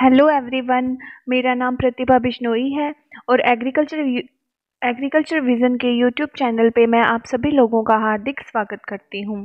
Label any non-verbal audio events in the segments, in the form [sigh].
hello everyone मेरा नाम प्रतिभा बिश्नोई है और एग्रीकल्चर एग्रीकल्चर विज़न के यूट्यूब चैनल पे मैं आप सभी लोगों का हार्दिक स्वागत करती हूँ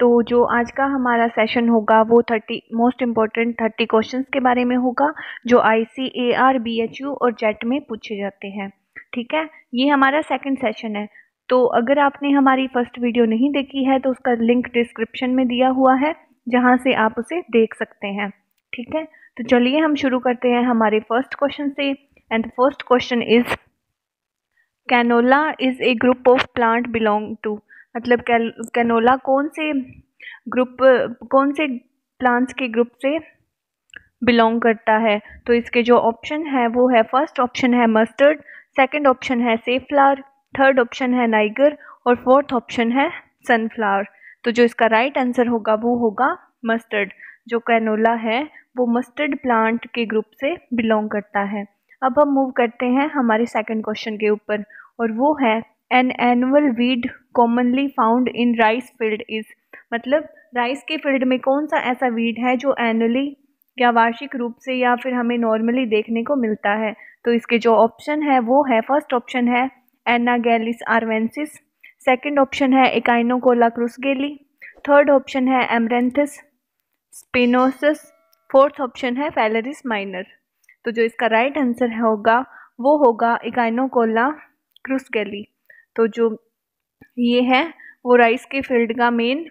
तो जो आज का हमारा सेशन होगा वो thirty most important thirty questions के बारे में होगा जो I C A R B H U और जेट में पूछे जाते हैं ठीक है ये हमारा सेकेंड सेशन है तो अगर आपने हमारी फर्स्ट वीडियो नहीं देखी है तो उसका लिंक डिस्क्रिप्शन में दिया हुआ है जहाँ से आप उसे देख सकते हैं ठीक है तो चलिए हम शुरू करते हैं हमारे फर्स्ट क्वेश्चन से and first question is canola is a group of plant belong to मतलब कैनोला कौन से ग्रुप कौन से प्लांट्स के ग्रुप से बिलोंग करता है तो इसके जो ऑप्शन है वो है फर्स्ट ऑप्शन है मस्टर्ड सेकंड ऑप्शन है सेफ फ्लावर थर्ड ऑप्शन है नाइगर और फोर्थ ऑप्शन है सनफ्लावर तो जो इसका राइट right आंसर होगा वो होगा मस्टर्ड जो कैनोला है वो मस्टर्ड प्लांट के ग्रुप से बिलोंग करता है अब हम मूव करते हैं हमारे सेकंड क्वेश्चन के ऊपर और वो है an annual weed commonly found in rice field is मतलब राइस के फील्ड में कौन सा ऐसा वीड है जो एनुअली या वार्षिक रूप से या फिर हमें नॉर्मली देखने को मिलता है तो इसके जो ऑप्शन है वो है फर्स्ट ऑप्शन है गैलिस आरवेंसिस सेकंड ऑप्शन है इकाइनोकोला क्रुसगेली थर्ड ऑप्शन है एमरेंथिस स्पिनोसिस फोर्थ ऑप्शन है फैलरिस माइनर तो जो इसका राइट right आंसर होगा वो होगा इकाइनोकोला गैली तो जो ये है वो राइस के फील्ड का मेन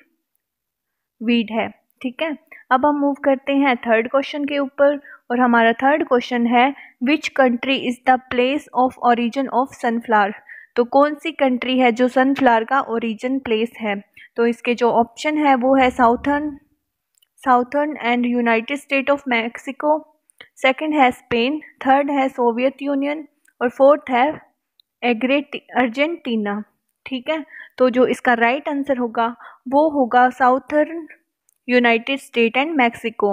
वीड है ठीक है अब हम मूव करते हैं थर्ड क्वेश्चन के ऊपर और हमारा थर्ड क्वेश्चन है which country is the place of origin of sunflower तो कौन सी कंट्री है जो सनफ्लावर का ओरिजिन प्लेस है तो इसके जो ऑप्शन है वो है southern southern and united state of mexico second है स्पेन थर्ड है सोवियत यूनियन और फोर्थ है एग्रेट अर्जेंटीना ठीक है तो जो इसका राइट right आंसर होगा वो होगा southern United State and Mexico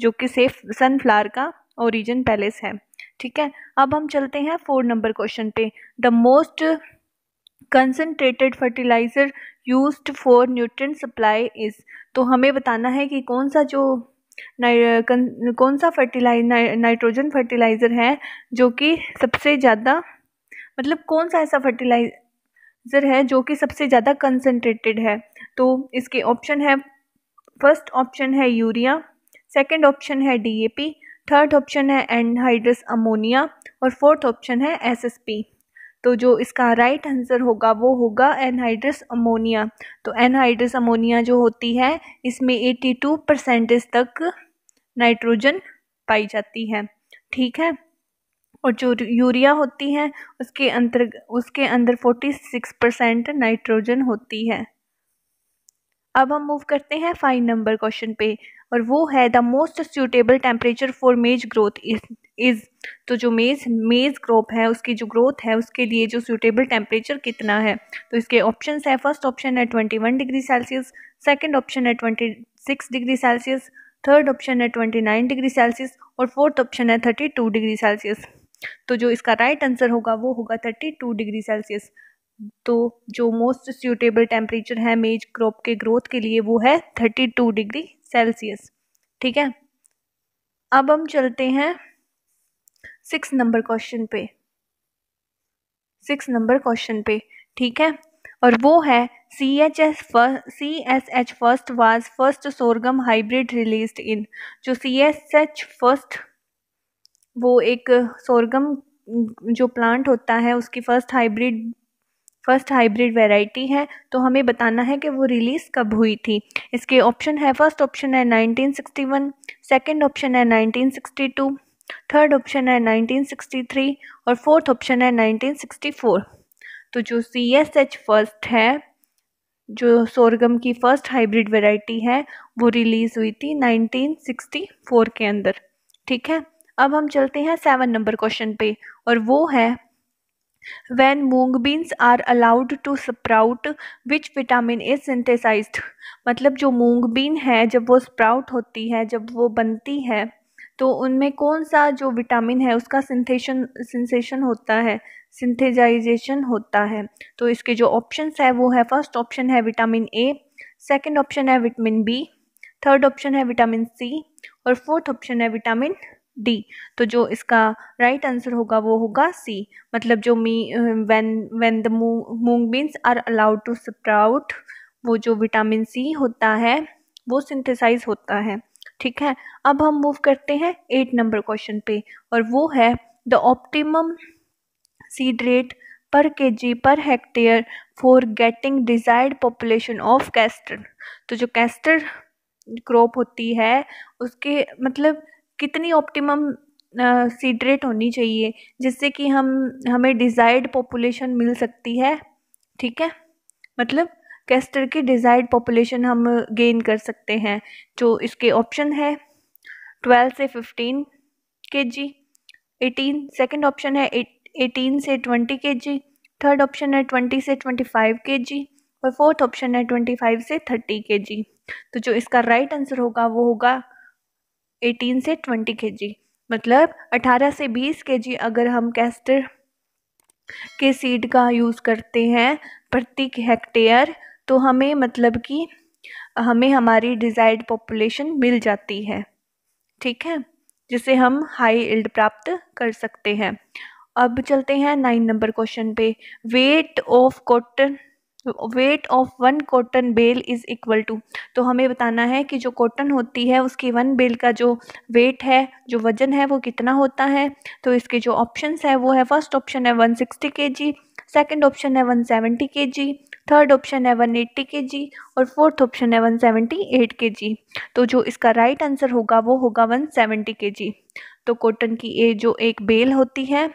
जो कि सेफ सनफ्लावर का ओरिजिन पैलेस है ठीक है अब हम चलते हैं फोर नंबर क्वेश्चन पे the most concentrated fertilizer use for nutrient supply is तो हमें बताना है कि कौन सा जो कौन सा फर्टिलाइज नाइट्रोजन फर्टिलाइज़र है जो कि सबसे ज़्यादा मतलब कौन सा ऐसा फर्टिलाइज़र है जो कि सबसे ज़्यादा कंसनट्रेटेड है तो इसके ऑप्शन है फर्स्ट ऑप्शन है यूरिया सेकंड ऑप्शन है डीएपी थर्ड ऑप्शन है एनहाइड्रस अमोनिया और फोर्थ ऑप्शन है एसएसपी तो जो इसका राइट आंसर होगा वो होगा एनहाइड्रस अमोनिया तो एनहाइड्रस अमोनिया जो होती है इसमें एट्टी टू परसेंटेज तक नाइट्रोजन पाई जाती है ठीक है और जो यूरिया होती है उसके अंतर उसके अंदर फोर्टी सिक्स परसेंट नाइट्रोजन होती है अब हम मूव करते हैं फाइव नंबर क्वेश्चन पे और वो है the most suitable temperature for maize growth is is तो जो मेज़ मेज़ क्रॉप है उसकी जो ग्रोथ है उसके लिए जो सूटेबल टेम्परेचर कितना है तो इसके ऑप्शन है फर्स्ट ऑप्शन है twenty one degree Celsius second option है twenty six degree Celsius third option है ट्वेंटी नाइन डिग्री सेल्सियस और फोर्थ ऑप्शन है थर्टी टू डिग्री सेल्सियस तो जो इसका राइट right आंसर होगा वो होगा थर्टी टू डिग्री सेल्सियस तो जो मोस्ट सूटेबल टेम्परेचर है मेज क्रॉप के ग्रोथ के लिए वो है थर्टी टू डिग्री सेल्सियस ठीक है अब हम चलते हैं सिक्स नंबर क्वेश्चन पे सिक्स नंबर क्वेश्चन पे ठीक है और वो है C H S C S H first was first sorghum hybrid release in जो सी एस एच फर्स्ट वो एक सोरगम जो प्लांट होता है उसकी first hybrid first hybrid variety है तो हमें बताना है कि वो रिलीज़ कब हुई थी इसके ऑप्शन है फर्स्ट ऑप्शन है 1961 सेकंड ऑप्शन है 1962 थर्ड ऑप्शन है 1963 और फोर्थ ऑप्शन है 1964 तो जो सी एस एच फर्स्ट है जो सोरगम की फ़र्स्ट हाइब्रिड वैरायटी है वो रिलीज़ हुई थी 1964 के अंदर ठीक है अब हम चलते हैं सेवन नंबर क्वेश्चन पे और वो है when moong beans are allowed to sprout which vitamin is synthesized मतलब जो मूंग बीन है जब वो स्प्राउट होती है जब वो बनती है तो उनमें कौन सा जो विटामिन है उसका सिंथेशन सिंसेशन होता है सिंथेजाइजेशन होता है तो इसके जो ऑप्शंस है वो है फर्स्ट ऑप्शन है विटामिन ए सेकंड ऑप्शन है विटामिन बी थर्ड ऑप्शन है विटामिन सी और फोर्थ ऑप्शन है विटामिन डी तो जो इसका राइट right आंसर होगा वो होगा सी मतलब जो मी when when the moong beans are allowed to sprout वो जो विटामिन सी होता है वो सिंथेसाइज होता है ठीक है अब हम मूव करते हैं एट नंबर क्वेश्चन पे और वो है द ऑप्टिमम सीड रेट पर K G per hectare for getting desired population of castor तो जो कैस्टर क्रॉप होती है उसके मतलब कितनी ऑप्टिमम सीड रेट होनी चाहिए जिससे कि हम हमें डिज़ायर्ड पॉपुलेशन मिल सकती है ठीक है मतलब कैस्टर की डिज़ायर्ड पॉपुलेशन हम गेन कर सकते हैं जो इसके ऑप्शन है ट्वेल्व से fifteen K G eighteen second option है एटीन से twenty K G third option है ट्वेंटी से ट्वेंटी फाइव के जी और फोर्थ ऑप्शन है ट्वेंटी फाइव से थर्टी के जी तो जो इसका राइट right आंसर होगा वो होगा एटीन से ट्वेंटी के जी मतलब अठारह से बीस के जी अगर हम कैस्टर के सीड का यूज़ करते हैं प्रति हेक्टेयर तो हमें मतलब कि हमें हमारी डिज़ायर्ड पॉपुलेशन मिल जाती है ठीक है जिसे हम हाई इल्ड प्राप्त कर सकते हैं अब चलते हैं नाइन नंबर क्वेश्चन पे weight of cotton weight of one cotton bale is equal to तो हमें बताना है कि जो कॉटन होती है उसकी वन बेल का जो वेट है जो वज़न है वो कितना होता है तो इसके जो ऑप्शंस है वो है फर्स्ट ऑप्शन है one sixty K G second option है one seventy K G third option है वन एट्टी के जी और फोर्थ ऑप्शन है one seventy eight K G तो जो इसका राइट right आंसर होगा वो होगा वन सेवेंटी के जी तो कॉटन की ये जो एक बेल होती है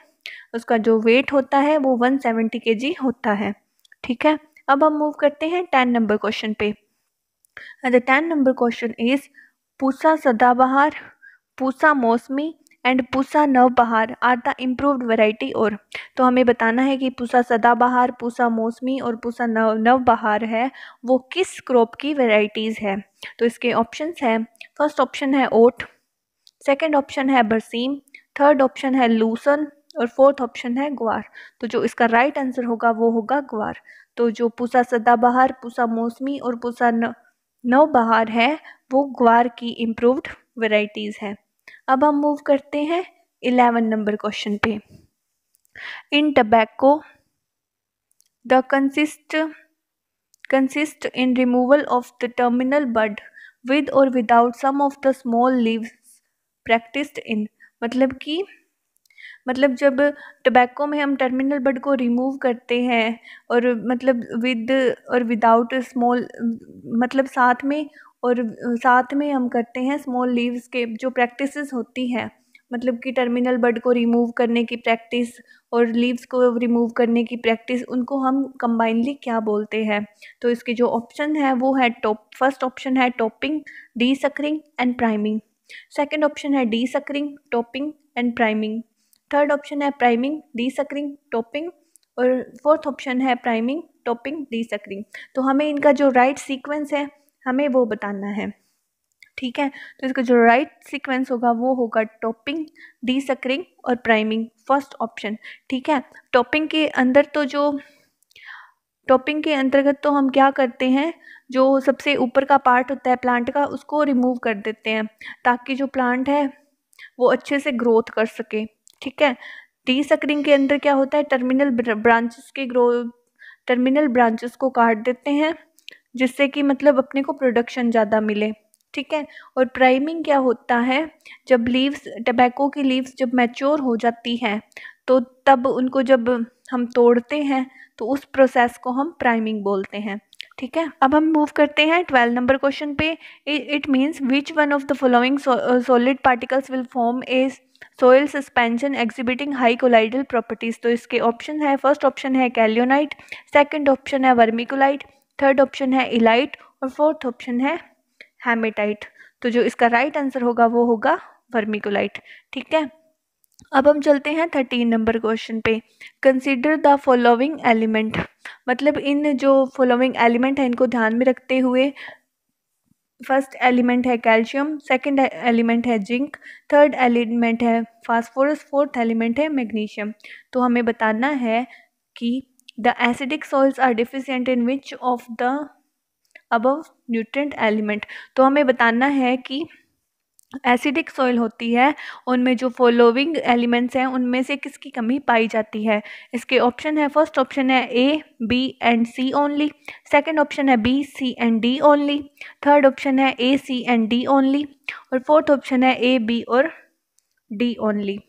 उसका जो वेट होता है वो वन सेवेंटी के जी होता है ठीक है अब हम मूव करते हैं टेन नंबर क्वेश्चन पे the ten number question is Pusa Sadabahar Pusa Mausami and Pusa Navbahar are the improved variety और तो हमें बताना है कि पूसा सदाबहार पूसा मौसमी और पूसा नव नवबहार है वो किस क्रॉप की वेराइटीज़ है तो इसके ऑप्शंस हैं फर्स्ट ऑप्शन है ओट सेकंड ऑप्शन है बरसीम थर्ड ऑप्शन है लूसन और फोर्थ ऑप्शन है ग्वार तो जो इसका राइट right आंसर होगा वो होगा ग्वार तो जो पूसा सदाबहार पूसा मौसमी और पूसा नवबहार है वो ग्वार की इम्प्रूव्ड वेराइटीज़ है अब हम मूव करते हैं इलेवन नंबर क्वेश्चन पे in tobacco the consist consist in removal of the terminal bud with और without some of the small leaves practiced in मतलब कि मतलब जब टबैको में हम टर्मिनल बर्ड को रिमूव करते हैं और मतलब विद और विदाउट स्मॉल मतलब साथ में और साथ में हम करते हैं स्मॉल के जो प्रैक्टिसेस होती हैं मतलब कि टर्मिनल बर्ड को रिमूव करने की प्रैक्टिस और लीव्स को रिमूव करने की प्रैक्टिस उनको हम कंबाइनली क्या बोलते हैं तो इसके जो ऑप्शन है वो है टॉप फर्स्ट ऑप्शन है topping desuckering and priming second option है desuckering topping and priming third option है प्राइमिंग डी सकरिंग टॉपिंग और फोर्थ ऑप्शन है प्राइमिंग टॉपिंग डी सकरिंग तो हमें इनका जो राइट right सीक्वेंस है हमें वो बताना है ठीक है तो इसका जो राइट right सीक्वेंस होगा वो होगा टॉपिंग डीसकरिंग और प्राइमिंग फर्स्ट ऑप्शन ठीक है टॉपिंग के अंदर तो जो टॉपिंग के अंतर्गत तो हम क्या करते हैं जो सबसे ऊपर का पार्ट होता है प्लांट का उसको रिमूव कर देते हैं ताकि जो प्लांट है वो अच्छे से ग्रोथ कर सके ठीक है डी सकरिंग के अंदर क्या होता है टर्मिनल ब्रांचेस के ग्रो टर्मिनल ब्रांचेस को काट देते हैं जिससे कि मतलब अपने को प्रोडक्शन ज़्यादा मिले ठीक है और प्राइमिंग क्या होता है जब लीव्स टबैको की लीव्स जब मैच्योर हो जाती हैं तो तब उनको जब हम तोड़ते हैं तो उस प्रोसेस को हम प्राइमिंग बोलते हैं ठीक है अब हम मूव करते हैं ट्वेल्व नंबर क्वेश्चन पे it means which one of the following solid particles will form a soil suspension exhibiting high colloidal properties तो इसके ऑप्शन है फर्स्ट ऑप्शन है कैलियोनाइट सेकंड ऑप्शन है वर्मिकोलाइट थर्ड ऑप्शन है इलाइट और फोर्थ ऑप्शन है hematite तो जो इसका राइट आंसर होगा वो होगा वर्मिकोलाइट ठीक है अब हम चलते हैं थर्टीन नंबर क्वेश्चन पे कंसिडर द फॉलोइंग एलिमेंट मतलब इन जो फॉलोइंग एलिमेंट है इनको ध्यान में रखते हुए फर्स्ट एलिमेंट है कैल्शियम सेकंड एलिमेंट है जिंक थर्ड एलिमेंट है फास्फोरस फोर्थ एलिमेंट है मैग्नीशियम तो हमें बताना है कि The acidic soils are deficient in which of the above nutrient element तो हमें बताना है कि एसिडिक सॉइल होती है उनमें जो फॉलोविंग एलिमेंट्स हैं उनमें से किसकी कमी पाई जाती है इसके ऑप्शन है फर्स्ट ऑप्शन है A B and C only second option है B C and D only third option है A C and D only और फोर्थ ऑप्शन है ए बी और डी ओनली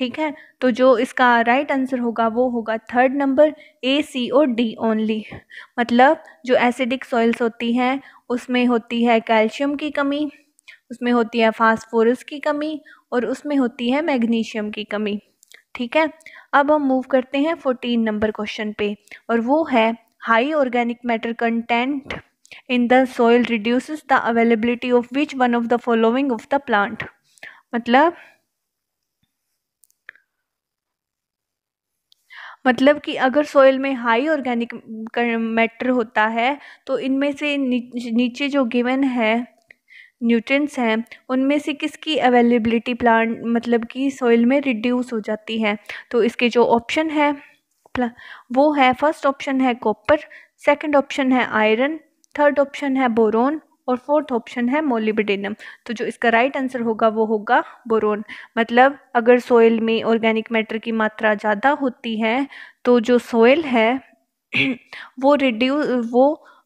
ठीक है तो जो इसका राइट आंसर होगा वो होगा थर्ड नंबर ए सी और डी ओनली मतलब जो एसिडिक सॉइल्स होती हैं उसमें होती है कैल्शियम की कमी उसमें होती है फास्फोरस की कमी और उसमें होती है मैग्नीशियम की कमी ठीक है अब हम मूव करते हैं फोर्टीन नंबर क्वेश्चन पे और वो है high organic matter content in the soil reduces the availability of which one of the following of the plant मतलब मतलब कि अगर सॉइल में हाई ऑर्गेनिक मैटर होता है तो इनमें से नीचे जो गिवन है न्यूट्रिएंट्स हैं उनमें से किसकी अवेलेबिलिटी प्लांट मतलब कि सॉइल में रिड्यूस हो जाती है तो इसके जो ऑप्शन है वो है फर्स्ट ऑप्शन है कॉपर सेकंड ऑप्शन है आयरन थर्ड ऑप्शन है बोरोन और फोर्थ ऑप्शन है मोलिबिडेनम तो जो इसका राइट आंसर होगा वो होगा बोरोन मतलब अगर सोइल में ऑर्गेनिक मैटर की मात्रा ज़्यादा होती है तो जो सोयल है [clears throat] वो रिड्यू वो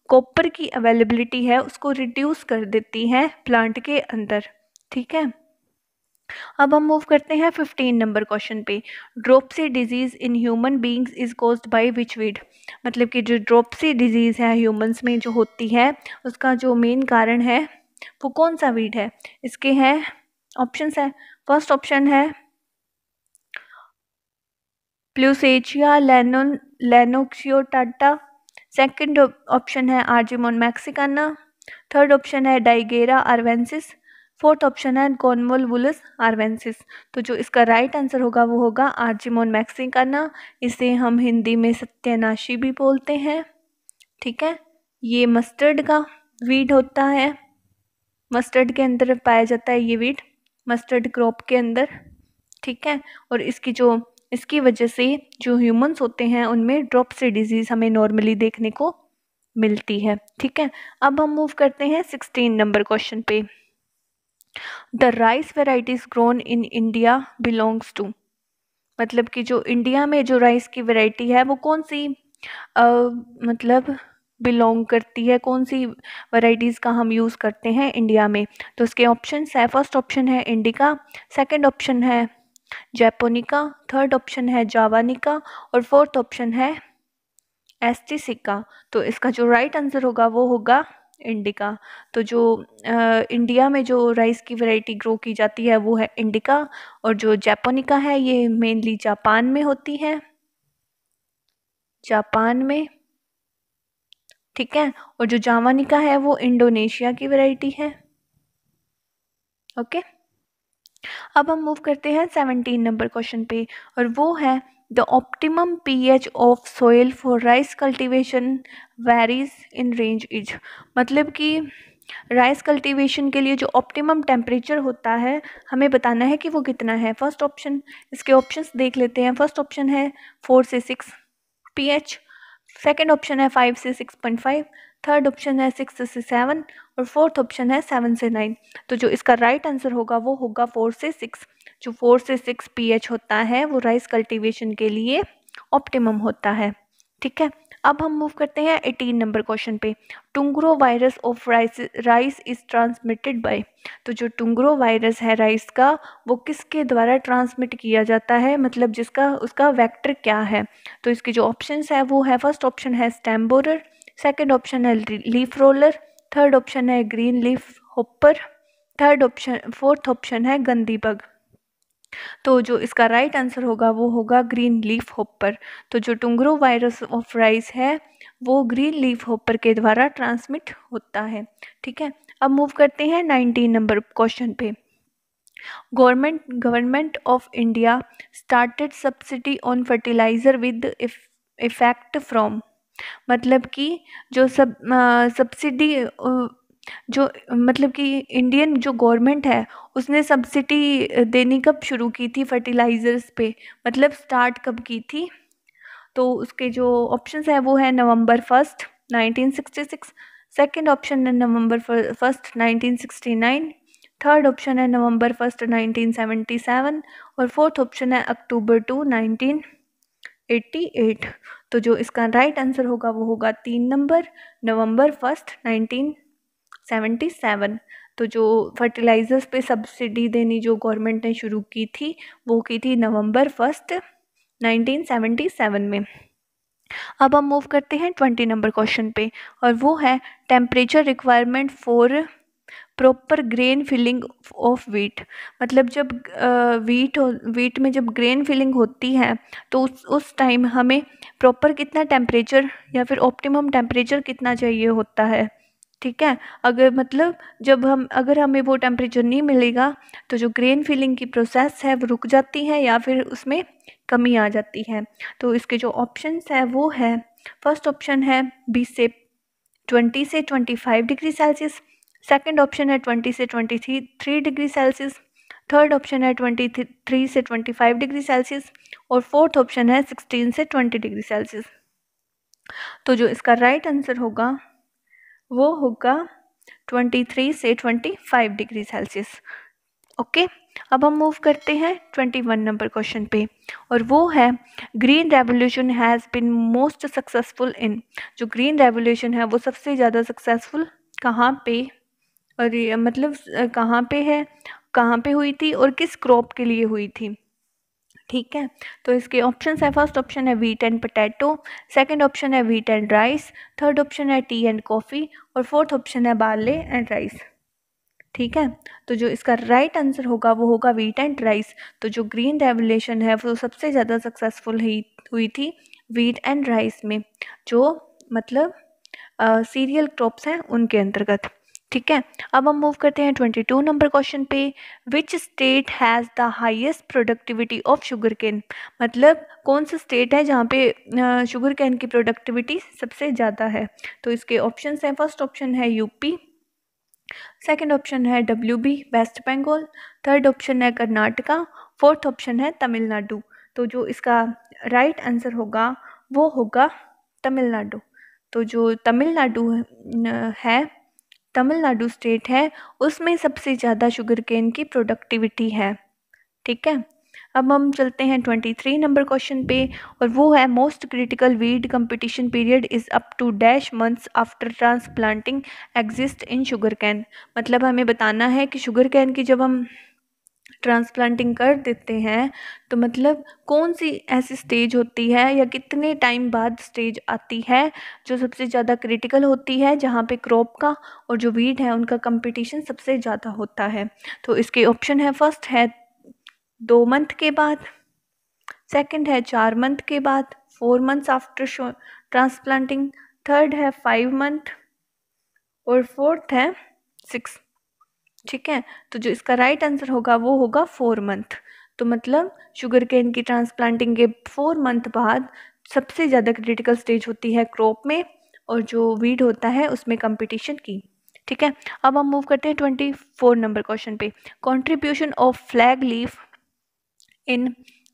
कॉपर की अवेलेबिलिटी है उसको रिड्यूस कर देती है प्लांट के अंदर ठीक है अब हम मूव करते हैं फिफ्टीन नंबर क्वेश्चन पे dropsy disease in human beings is cause by which weed मतलब कि जो ड्रोपसी डिजीज़ है ह्यूमन्स में जो होती है उसका जो मेन कारण है वो कौन सा वीड है इसके हैं ऑप्शंस है फर्स्ट ऑप्शन है प्लूसेचिया लेनोन लेनोक्सियोटाटा सेकेंड ऑप्शन है आर्जिमोन मैक्सिकाना थर्ड ऑप्शन है डाइगेरा आरवेंसिस फोर्थ ऑप्शन है वुलस आर्वेंसिस तो जो इसका राइट आंसर होगा वो होगा आर्जिमोन मैक्सिकाना इसे हम हिंदी में सत्यनाशी भी बोलते हैं ठीक है ये मस्टर्ड का वीड होता है मस्टर्ड के अंदर पाया जाता है ये वीड मस्टर्ड क्रॉप के अंदर ठीक है और इसकी जो इसकी वजह से जो ह्यूमंस होते हैं उनमें ड्रॉप से डिजीज़ हमें नॉर्मली देखने को मिलती है ठीक है अब हम मूव करते हैं सिक्सटीन नंबर क्वेश्चन पे the rice varieties grown in India belongs to मतलब कि जो इंडिया में जो राइस की वेराइटी है वो कौन सी uh, मतलब बिलोंग करती है कौन सी वराइटीज़ का हम यूज़ करते हैं इंडिया में तो उसके ऑप्शन है फर्स्ट ऑप्शन है इंडिका सेकेंड ऑप्शन है जैपोनिका थर्ड ऑप्शन है जावानिका और फोर्थ ऑप्शन है एस्टिसिका तो इसका जो राइट आंसर होगा वो होगा इंडिका तो जो इंडिया में जो राइस की वैरायटी ग्रो की जाती है वो है इंडिका और जो जापोनिका है ये मेनली जापान में होती है जापान में ठीक है और जो जावानिका है वो इंडोनेशिया की वैरायटी है ओके अब हम मूव करते हैं सेवनटीन नंबर क्वेश्चन पे और वो है The optimum pH of soil for rice cultivation varies in range is मतलब कि राइस कल्टीवेशन के लिए जो ऑप्टिमम टेम्परेचर होता है हमें बताना है कि वो कितना है फर्स्ट ऑप्शन इसके ऑप्शंस देख लेते हैं फर्स्ट ऑप्शन है फोर से सिक्स पीएच सेकंड ऑप्शन है फाइव से six point five third option है सिक्स से सेवन और फोर्थ ऑप्शन है सेवन से नाइन तो जो इसका राइट right आंसर होगा वो होगा फोर से सिक्स जो फोर से सिक्स पीएच होता है वो राइस कल्टीवेशन के लिए ऑप्टिमम होता है ठीक है अब हम मूव करते हैं एटीन नंबर क्वेश्चन पे tungro virus of rice rice is transmitted by तो जो टुंगरो वायरस है राइस का वो किसके द्वारा ट्रांसमिट किया जाता है मतलब जिसका उसका वेक्टर क्या है तो इसके जो ऑप्शन है वो है फर्स्ट ऑप्शन है स्टैम सेकेंड ऑप्शन है लीफ रोलर थर्ड ऑप्शन है green leaf hopper third option fourth option है गंदी बग तो जो इसका राइट आंसर होगा वो होगा ग्रीन लीफ होपर तो जो टुंगरो वायरस ऑफ राइस है वो ग्रीन लीफ होपर के द्वारा ट्रांसमिट होता है ठीक है अब मूव करते हैं नाइनटीन नंबर क्वेश्चन पे government government of India started subsidy on fertiliser with effect from मतलब कि जो सब सब्सिडी जो मतलब कि इंडियन जो गवर्नमेंट है उसने सब्सिडी देनी कब शुरू की थी फ़र्टिलाइज़र्स पे मतलब स्टार्ट कब की थी तो उसके जो ऑप्शंस है वो है नवंबर फर्स्ट 1966 सेकंड ऑप्शन है नवंबर फर्स्ट 1969 थर्ड ऑप्शन है नवंबर फर्स्ट 1977 और फोर्थ ऑप्शन है अक्टूबर टू 1988 तो जो इसका राइट आंसर होगा वो होगा तीन number November first 19 seventy seven तो जो फर्टिलाइज़र्स पे सब्सिडी देनी जो गवर्नमेंट ने शुरू की थी वो की थी November first nineteen seventy seven में अब हम मूव करते हैं ट्वेंटी नंबर क्वेश्चन पे और वो है temperature requirement for proper grain filling of wheat मतलब जब वीट हो वीट में जब ग्रेन फिलिंग होती है तो उस उस टाइम हमें प्रॉपर कितना टेम्परेचर या फिर ऑप्टिमम टेम्परेचर कितना चाहिए होता है ठीक है अगर मतलब जब हम अगर हमें वो टेम्परेचर नहीं मिलेगा तो जो ग्रेन फिलिंग की प्रोसेस है वो रुक जाती है या फिर उसमें कमी आ जाती है तो इसके जो ऑप्शंस है वो है फर्स्ट ऑप्शन है बीस से ट्वेंटी से twenty five degree Celsius second option है ट्वेंटी से twenty three three degree Celsius third option है ट्वेंटी थ्री से ट्वेंटी फाइव डिग्री सेल्सियस और फोर्थ ऑप्शन है सिक्सटीन से ट्वेंटी डिग्री सेल्सियस तो जो इसका राइट right आंसर होगा वो होगा 23 से 25 डिग्री सेल्सियस ओके अब हम मूव करते हैं 21 नंबर क्वेश्चन पे और वो है green revolution has been most successful in जो ग्रीन रेवोल्यूशन है वो सबसे ज़्यादा सक्सेसफुल कहाँ पे और मतलब कहाँ पे है कहाँ पे हुई थी और किस क्रॉप के लिए हुई थी ठीक है तो इसके ऑप्शन है फर्स्ट ऑप्शन है wheat and potato second option है wheat and rice third option है टी एंड कॉफ़ी और फोर्थ ऑप्शन है बाले एंड राइस ठीक है तो जो इसका राइट right आंसर होगा वो होगा वीट एंड राइस तो जो ग्रीन रेवलेशन है वो सबसे ज़्यादा सक्सेसफुल हुई थी वीट एंड राइस में जो मतलब सीरियल क्रॉप्स हैं उनके अंतर्गत ठीक है अब हम मूव करते हैं ट्वेंटी टू नंबर क्वेश्चन पे which state has the highest productivity of sugarcane मतलब कौन सा स्टेट है जहाँ पे शुगर कैन की प्रोडक्टिविटी सबसे ज़्यादा है तो इसके ऑप्शन हैं फर्स्ट ऑप्शन है यूपी सेकेंड ऑप्शन है W B West Bengal third option है कर्नाटका फोर्थ ऑप्शन है तमिलनाडु तो जो इसका राइट right आंसर होगा वो होगा तमिलनाडु तो जो तमिलनाडु है तमिलनाडु स्टेट है उसमें सबसे ज़्यादा शुगर केन की प्रोडक्टिविटी है ठीक है अब हम चलते हैं ट्वेंटी थ्री नंबर क्वेश्चन पे और वो है most critical weed competition period is up to dash months after transplanting exist in sugarcane मतलब हमें बताना है कि शुगर कैन की जब हम ट्रांसप्लांटिंग कर देते हैं तो मतलब कौन सी ऐसी स्टेज होती है या कितने टाइम बाद स्टेज आती है जो सबसे ज़्यादा क्रिटिकल होती है जहाँ पे क्रॉप का और जो वीड है उनका कंपटीशन सबसे ज़्यादा होता है तो इसके ऑप्शन है फर्स्ट है दो मंथ के बाद सेकंड है चार मंथ के बाद four months after show transplanting third है फाइव मंथ और फोर्थ है सिक्स ठीक है तो जो इसका राइट आंसर होगा वो होगा फोर मंथ तो मतलब शुगर केन की ट्रांसप्लांटिंग के फोर मंथ बाद सबसे ज़्यादा क्रिटिकल स्टेज होती है क्रॉप में और जो वीड होता है उसमें कंपटीशन की ठीक है अब हम मूव करते हैं ट्वेंटी फोर नंबर क्वेश्चन पे contribution of flag leaf in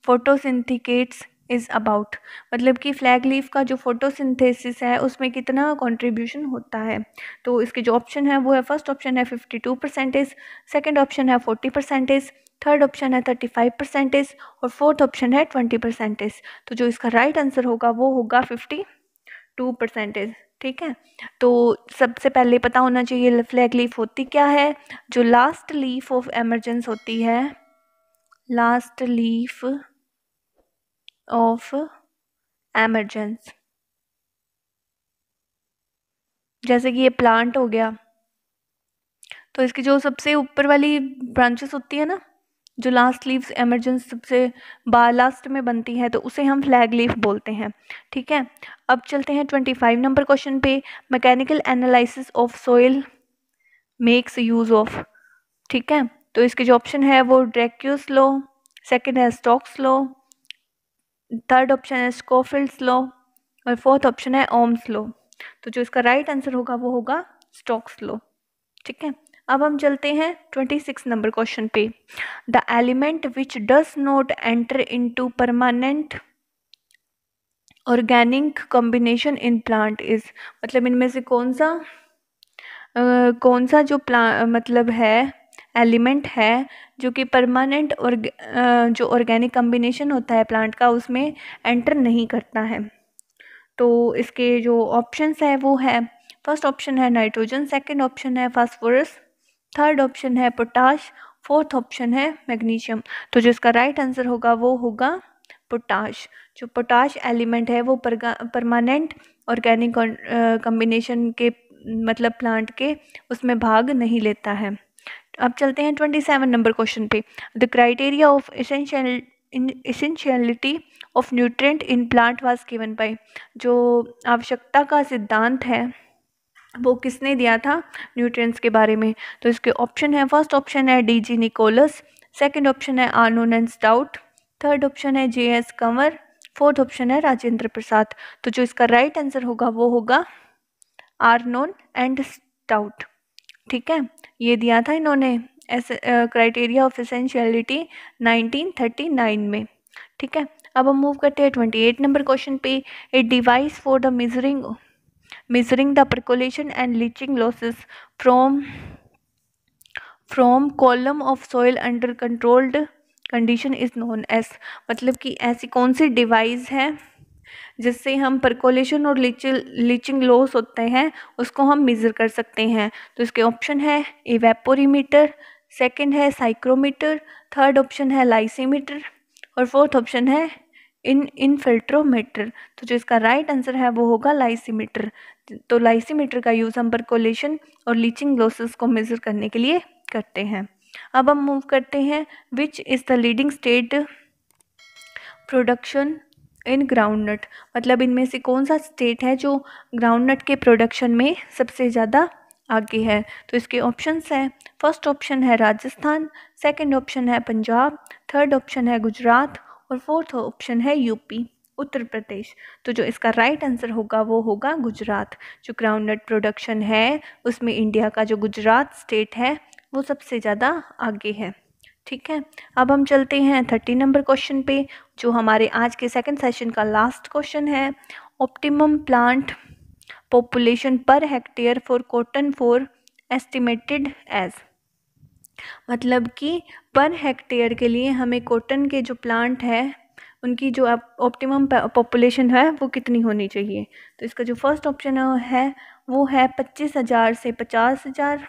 photosynthates is about मतलब कि फ्लैग लीफ का जो फोटोसिंथेसिस है उसमें कितना कंट्रीब्यूशन होता है तो इसके जो ऑप्शन है वो है फर्स्ट ऑप्शन है fifty two percentage second option है फोर्टी परसेंटेज थर्ड ऑप्शन है थर्टी फाइव परसेंटेज और फोर्थ ऑप्शन है ट्वेंटी परसेंटेज तो जो इसका राइट right आंसर होगा वो होगा फिफ्टी टू परसेंटेज ठीक है तो सबसे पहले पता होना चाहिए फ्लैग लीफ होती क्या है जो लास्ट लीफ ऑफ एमरजेंस होती है लास्ट लीफ ऑफ एमरजेंस जैसे कि ये प्लांट हो गया तो इसकी जो सबसे ऊपर वाली ब्रांचेस होती है ना जो लास्ट लीव्स एमरजेंस सबसे बार लास्ट में बनती है तो उसे हम फ्लैग लीफ बोलते हैं ठीक है अब चलते हैं ट्वेंटी फाइव नंबर क्वेश्चन पे mechanical analysis of soil makes use of ठीक है तो इसके जो ऑप्शन है वो ड्रैक्यूस लो सेकेंड है स्टॉक्स लो थर्ड ऑप्शन है स्कोफिल्ड स्लो और फोर्थ ऑप्शन है ओम्स स्लो तो जो इसका राइट आंसर होगा वो होगा स्टॉक स्लो ठीक है अब हम चलते हैं ट्वेंटी सिक्स नंबर क्वेश्चन पे the element which does not enter into permanent organic combination in plant is मतलब इनमें से कौन सा आ, कौन सा जो प्ला मतलब है एलिमेंट है जो कि परमानेंट और जो ऑर्गेनिक कम्बिनेशन होता है प्लांट का उसमें एंटर नहीं करता है तो इसके जो ऑप्शंस है वो है फर्स्ट ऑप्शन है नाइट्रोजन सेकंड ऑप्शन है फास्फोरस थर्ड ऑप्शन है पोटाश फोर्थ ऑप्शन है मैग्नीशियम तो जो इसका राइट right आंसर होगा वो होगा पोटाश जो पोटाश एलिमेंट है वो परमानेंट ऑर्गेनिक कॉम्बिनेशन के मतलब प्लांट के उसमें भाग नहीं लेता है अब चलते हैं ट्वेंटी सेवन नंबर क्वेश्चन पे the criteria of in essentiality of nutrient in plant was given by जो आवश्यकता का सिद्धांत है वो किसने दिया था न्यूट्रिएंट्स के बारे में तो इसके ऑप्शन है फर्स्ट ऑप्शन है D G Nicholas second option है Arnon and Stout third option है J S Kanwar fourth option है राजेंद्र प्रसाद तो जो इसका राइट right आंसर होगा वो होगा आर्नोन एंड स्टाउट ठीक है ये दिया था इन्होंने क्राइटेरिया ऑफ एसेंशियलिटी नाइन में ठीक है अब हम मूव करते हैं ट्वेंटी एट नंबर क्वेश्चन पे a device for the measuring measuring the percolation and leaching losses from from column of soil under controlled condition is known as मतलब कि ऐसी कौन सी डिवाइस है जिससे हम परकोलेशन और लीचिंग लॉस होते हैं उसको हम मेज़र कर सकते हैं तो इसके ऑप्शन है एवेपोरीमीटर सेकंड है साइक्रोमीटर थर्ड ऑप्शन है लाइसीमीटर और फोर्थ ऑप्शन है इन इनफिल्ट्रोमीटर तो जो इसका राइट right आंसर है वो होगा लाइसीमीटर तो लाइसीमीटर का यूज़ हम परकोलेशन और लीचिंग लॉसेस को मेज़र करने के लिए करते हैं अब हम मूव करते हैं which is the leading state production in groundnut मतलब इनमें से कौन सा स्टेट है जो ग्राउंड नट के प्रोडक्शन में सबसे ज़्यादा आगे है तो इसके ऑप्शंस हैं फर्स्ट ऑप्शन है राजस्थान सेकंड ऑप्शन है पंजाब थर्ड ऑप्शन है गुजरात और फोर्थ ऑप्शन है यूपी उत्तर प्रदेश तो जो इसका राइट आंसर होगा वो होगा गुजरात जो ग्राउंड नट प्रोडक्शन है उसमें इंडिया का जो गुजरात स्टेट है वो सबसे ज़्यादा आगे है ठीक है अब हम चलते हैं थर्टी नंबर क्वेश्चन पे जो हमारे आज के सेकंड सेशन का लास्ट क्वेश्चन है optimum plant population per hectare for cotton for estimated as मतलब कि पर हेक्टेयर के लिए हमें कॉटन के जो प्लांट है उनकी जो ऑप्टिमम पॉपुलेशन है वो कितनी होनी चाहिए तो इसका जो फर्स्ट ऑप्शन है वो है पच्चीस हज़ार से पचास हज़ार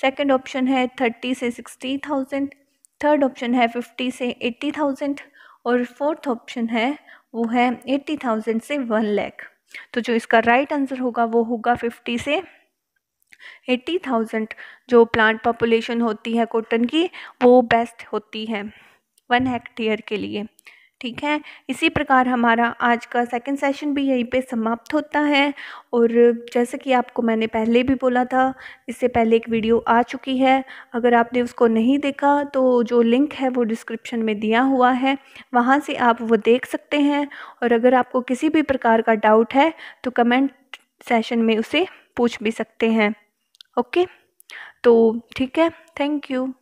सेकेंड ऑप्शन है थर्टी से सिक्सटी थाउजेंड थर्ड ऑप्शन है फिफ्टी से एट्टी थाउजेंड और फोर्थ ऑप्शन है वो है एट्टी थाउजेंड से वन लैख तो जो इसका राइट आंसर होगा वो होगा फिफ्टी से एट्टी थाउजेंड जो प्लांट पॉपुलेशन होती है कॉटन की वो बेस्ट होती है वन हेक्टेयर के लिए ठीक है इसी प्रकार हमारा आज का सेकंड सेशन भी यहीं पे समाप्त होता है और जैसे कि आपको मैंने पहले भी बोला था इससे पहले एक वीडियो आ चुकी है अगर आपने उसको नहीं देखा तो जो लिंक है वो डिस्क्रिप्शन में दिया हुआ है वहाँ से आप वो देख सकते हैं और अगर आपको किसी भी प्रकार का डाउट है तो कमेंट सेशन में उसे पूछ भी सकते हैं ओके तो ठीक है थैंक यू